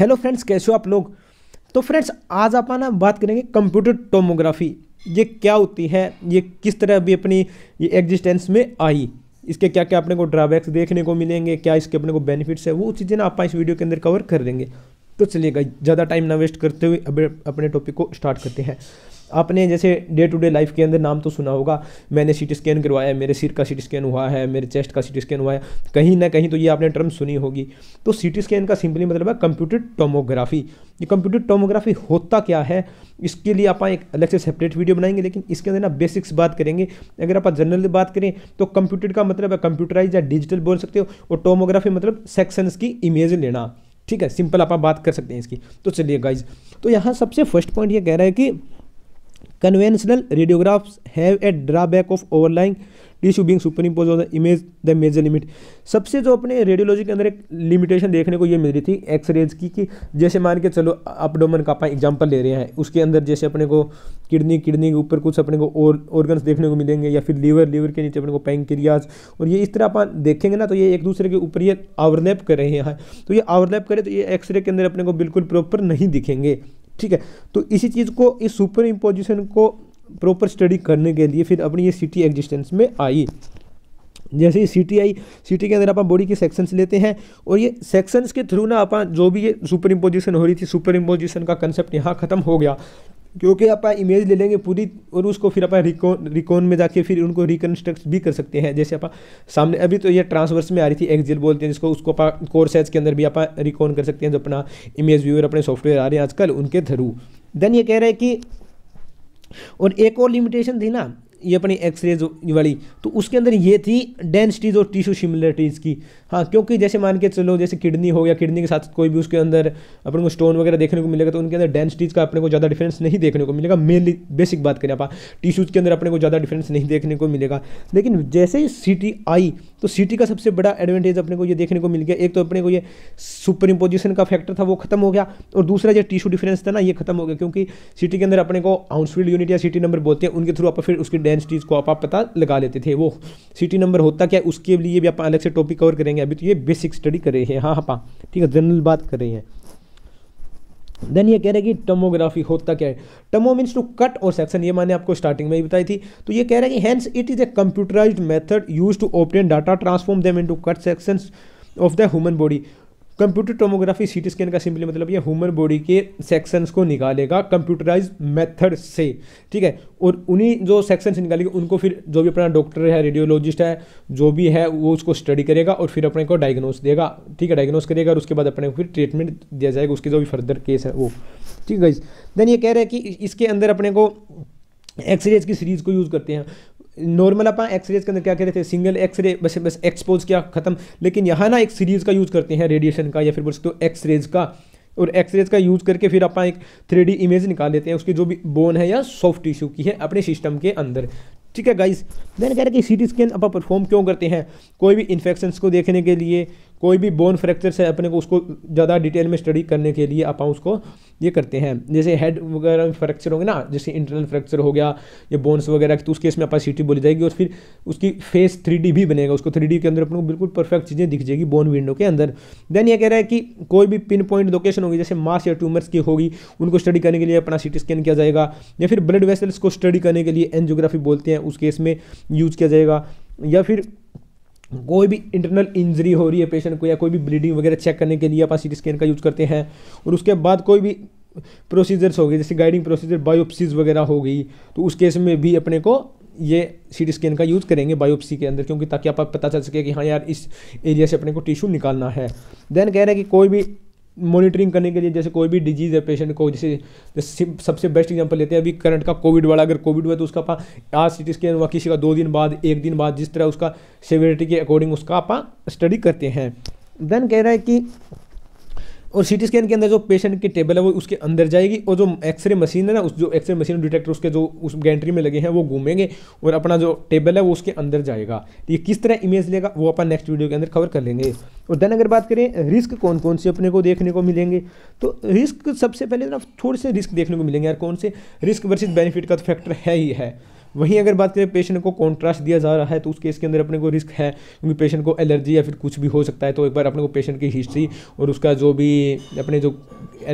hello friends कैसे हो आप लोग तो फ्रेंड्स आज आप ना बात करेंगे कंप्यूटर टोमोग्राफी ये क्या होती है ये किस तरह अभी अपनी ये एग्जिस्टेंस में आई इसके क्या क्या अपने को ड्राबैक्स देखने को मिलेंगे क्या इसके अपने को बेनिफिट्स है वो चीज़ें ना आप इस वीडियो के अंदर कवर कर देंगे तो चलिएगा ज़्यादा टाइम ना वेस्ट करते हुए अब अपने टॉपिक को स्टार्ट करते हैं आपने जैसे डे टू डे लाइफ के अंदर नाम तो सुना होगा मैंने सीटी स्कैन करवाया है मेरे सिर का सीटी स्कैन हुआ है मेरे चेस्ट का सी स्कैन हुआ है कहीं ना कहीं तो ये आपने टर्म सुनी होगी तो सीटी स्कैन का सिंपली मतलब है कंप्यूटर टोमोग्राफी ये कंप्यूटर टोमोग्राफी होता क्या है इसके लिए आप एक अलग से सेपरेट वीडियो बनाएंगे लेकिन इसके अंदर ना बेसिक्स बात करेंगे अगर आप जनरली बात करें तो कंप्यूटर का मतलब है कंप्यूटराइज या डिजिटल बोल सकते हो और टोमोग्राफी मतलब सेक्शंस की इमेज लेना ठीक है सिंपल आप बात कर सकते हैं इसकी तो चलिए गाइज तो यहाँ सबसे फर्स्ट पॉइंट ये कह रहा है कि Conventional radiographs have a of overlying overlying tissue being superimposed on the image the major limit सबसे जो अपने रेडियोलॉजी के अंदर एक लिमिटेशन देखने को ये मिल रही थी एक्सरेज की कि जैसे मान के चलो अपडोमन का आप एग्जाम्पल ले रहे हैं उसके अंदर जैसे अपने को किडनी किडनी के ऊपर कुछ अपने को और देखने को मिलेंगे या फिर लीवर लीवर के नीचे अपने को पैंक्रियाज और ये इस तरह अपन देखेंगे ना तो ये एक दूसरे के ऊपर ये आवरलैप कर रहे हैं तो ये आवरलैप करें तो ये एक्सरे के अंदर अपने को बिल्कुल प्रॉपर नहीं दिखेंगे ठीक है तो इसी चीज़ को इस सुपर इम्पोजिशन को प्रॉपर स्टडी करने के लिए फिर अपनी ये सिटी एग्जिस्टेंस में आई जैसे ही सिटी आई सिटी के अंदर आप बॉडी के सेक्शंस लेते हैं और ये सेक्शंस के थ्रू ना अपन जो भी ये सुपर इम्पोजिशन हो रही थी सुपर इम्पोजिशन का कंसेप्ट यहाँ ख़त्म हो गया क्योंकि आप इमेज ले लेंगे पूरी और उसको फिर आप रिकॉन रिकॉन में जाके फिर उनको रिकन्स्ट्रक्ट भी कर सकते हैं जैसे आप सामने अभी तो ये ट्रांसवर्स में आ रही थी एक्जिल बोलते हैं जिसको उसको आप कोर सेज के अंदर भी आप रिकॉन कर सकते हैं जो अपना इमेज व्यूअर अपने सॉफ्टवेयर आ रहे हैं आजकल उनके थ्रू देन ये कह रहे हैं कि और एक और लिमिटेशन थी ना ये अपनी एक्सरेज वाली तो उसके अंदर ये थी डेंसिटीज़ और टिश्यू सिमिलरिटीज़ की हाँ क्योंकि जैसे मान के चलो जैसे किडनी हो गया किडनी के साथ कोई भी उसके अंदर अपने को स्टोन वगैरह देखने को मिलेगा तो उनके अंदर डेंसिटीज़ का अपने को ज़्यादा डिफरेंस नहीं देखने को मिलेगा मेनली बेसिक बात करें आप टिश्यूज़ के अंदर अपने को ज़्यादा डिफरेंस नहीं देखने को मिलेगा लेकिन जैसे ही सिटी आई तो सिटी का सबसे बड़ा एडवांटेज अपने को ये देखने को मिल गया एक तो अपने को ये सुपर इम्पोजिशन का फैक्टर था वो खत्म हो गया और दूसरा जो टिशू डिफरेंस था ना ये खत्म हो गया क्योंकि सिटी के अंदर अपने को आउंसफील्ड यूनिट या सिटी नंबर बोलते हैं उनके थ्रू आप फिर उसकी डेंसिटीज़ को आप, पता लगा लेते थे वो सिटी नंबर होता क्या उसके लिए भी आप अलग से टॉपिक कवर करेंगे अभी तो ये बेसिक स्टडी कर रहे हैं हाँ हाँ ठीक है जनरल बात कर रहे हैं देन ये कह रहे हैं कि टमोग्राफी होता क्या है टमो मीन्स टू कट और सेक्शन ये मैंने आपको स्टार्टिंग में ही बताई थी तो ये कह रहे हैं कि hence it is a computerised method used to obtain data transform them into cut sections of the human body computer tomography CT scan का सिंपली मतलब ये ह्यूमन बॉडी के सेक्शंस को निकालेगा कंप्यूटराइज मेथड से ठीक है और उन्हीं जो सेक्शंस निकालेगा उनको फिर जो भी अपना डॉक्टर है रेडियोलॉजिस्ट है जो भी है वो उसको स्टडी करेगा और फिर अपने को डायग्नोस देगा ठीक है डायग्नोस करेगा और उसके बाद अपने को फिर ट्रीटमेंट दिया जाएगा उसके जो भी फर्दर केस है वो ठीक है देन ये कह रहे हैं कि इसके अंदर अपने को एक्सरेज की सीरीज़ को यूज़ करते हैं नॉर्मल अपन एक्सरेज के अंदर क्या कहते थे सिंगल एक्सरे बस बस एक्सपोज किया खत्म लेकिन यहाँ ना एक सीरीज का यूज़ करते हैं रेडिएशन का या फिर बोल सकते हो एक्सरेज का और एक्सरेज का यूज़ करके फिर आप एक थ्री इमेज निकाल लेते हैं उसकी जो भी बोन है या सॉफ्ट टिश्यू की है अपने सिस्टम के अंदर ठीक है गाइस देन कह रहे कि सी टी स्कैन आप परफॉर्म क्यों करते हैं कोई भी इन्फेक्शन को देखने के लिए कोई भी बोन फ्रैक्चर से अपने को उसको ज़्यादा डिटेल में स्टडी करने के लिए आप उसको ये करते हैं जैसे हेड वगैरह फ्रैक्चर होंगे ना जैसे इंटरनल फ्रैक्चर हो गया या बोन्स वगैरह तो उस केस में अपन सी बोली जाएगी और फिर उसकी फेस थ्री भी बनेगा उसको थ्री के अंदर अपने को बिल्कुल परफेक्ट चीज़ें दिख जाएगी बोन विंडो के अंदर देन ये कह रहा है कि कोई भी पिन पॉइंट लोकेशन होगी जैसे मास या ट्यूमर्स की होगी उनको स्टडी करने के लिए अपना सी स्कैन किया जाएगा या फिर ब्लड वेसल्स को स्टडी करने के लिए एनजियोग्राफी बोलते हैं उस केस में यूज किया जाएगा या फिर कोई भी इंटरनल इंजरी हो रही है पेशेंट को या कोई भी ब्लीडिंग वगैरह चेक करने के लिए आप सी स्कैन का यूज़ करते हैं और उसके बाद कोई भी प्रोसीजर्स हो गए जैसे गाइडिंग प्रोसीजर बायोप्सीज वगैरह हो गई तो उस केस में भी अपने को ये सी स्कैन का यूज़ करेंगे बायोप्सी के अंदर क्योंकि ताकि आप पता चल सके कि हाँ यार इस एरिया से अपने को टिश्यू निकालना है देन कह रहे हैं कि कोई भी मॉनिटरिंग करने के लिए जैसे कोई भी डिजीज़ है पेशेंट को जैसे, सबसे बेस्ट एग्जांपल लेते हैं अभी करंट का कोविड वाला अगर कोविड हुआ तो उसका आप आज सी टी स्कैन हुआ किसी का दो दिन बाद एक दिन बाद जिस तरह उसका सेवेरिटी के अकॉर्डिंग उसका आप स्टडी करते हैं देन कह रहा है कि और सी स्कैन के अंदर जो पेशेंट की टेबल है वो उसके अंदर जाएगी और जो एक्सरे मशीन है ना उस जो एक्सरे मशीन डिटेक्टर उसके जो उस गैंट्री में लगे हैं वो घूमेंगे और अपना जो टेबल है वो उसके अंदर जाएगा तो ये किस तरह इमेज लेगा वो अपन नेक्स्ट वीडियो के अंदर कवर कर लेंगे और देन अगर बात करें रिस्क कौन कौन से अपने को देखने को मिलेंगे तो रिस्क सबसे पहले ना थोड़े से रिस्क देखने को मिलेंगे यार कौन से रिस्क वर्सेज बेनिफिट का तो फैक्टर है ही है वहीं अगर बात करें पेशेंट को कॉन्ट्रास्ट दिया जा रहा है तो उस केस के अंदर अपने को रिस्क है क्योंकि पेशेंट को एलर्जी या फिर कुछ भी हो सकता है तो एक बार अपने को पेशेंट की हिस्ट्री और उसका जो भी अपने जो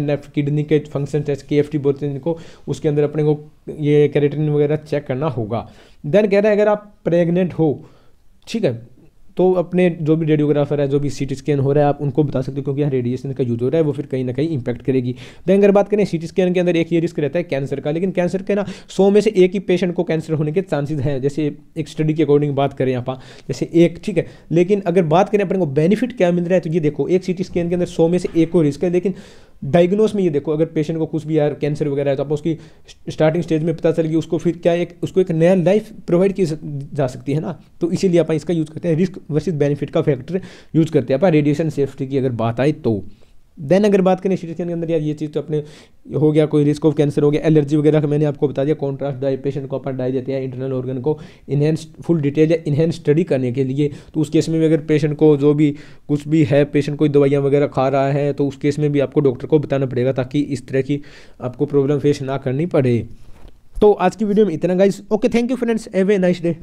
एन एफ किडनी के function test K F T बोलते हैं इनको उसके अंदर अपने को ये कैरेटिन वगैरह चेक करना होगा देन कह रहे हैं अगर आप प्रेगनेंट हो ठीक है तो अपने जो भी रेडियोग्राफर है जो भी सी टी स्कैन हो रहा है आप उनको बता सकते हो क्योंकि यहाँ रेडिएशन का यूज़ हो रहा है वो फिर कहीं ना कहीं इंपैक्ट करेगी दें अगर बात करें सी टी स्कैन के अंदर एक ये रिस्क रहता है कैंसर का लेकिन कैंसर के ना सौ में से एक ही पेशेंट को कैंसर होने के चांसेज हैं जैसे एक स्टडी के अकॉर्डिंग बात करें आप हाँ, जैसे एक ठीक है लेकिन अगर बात करें अपने को बेनिफिट क्या मिल रहा है तो ये देखो एक सी टी स्कैन के अंदर सौ में से एक को रिस्क है लेकिन डायग्नोस में ये देखो अगर पेशेंट को कुछ भी यार कैंसर वगैरह है तो आप उसकी स्टार्टिंग स्टेज में पता चल उसको फिर क्या एक उसको एक नया लाइफ प्रोवाइड की जा सकती है ना तो इसीलिए आप इसका यूज़ करते हैं रिस्क वर्सेज बेनिफिट का फैक्टर यूज़ करते हैं आप रेडिएशन सेफ्टी की अगर बात आए तो देन अगर बात करें शीट के अंदर यार ये चीज़ तो अपने हो गया कोई रिस्क ऑफ कैंसर हो गया एलर्जी वगैरह का मैंने आपको बता दिया कॉन्ट्रास्ट डाई पेशेंट को अपन डाई देते हैं इंटरनल ऑर्गन को इनहेंस फुल डिटेल या इनहेंस स्टडी करने के लिए तो उस केस में भी अगर पेशेंट को जो भी कुछ भी है पेशेंट कोई दवाइयाँ वगैरह खा रहा है तो उस केस में भी आपको डॉक्टर को बताना पड़ेगा ताकि इस तरह की आपको प्रॉब्लम फेस ना करनी पड़े तो आज की वीडियो में इतना guys okay thank you friends have a nice day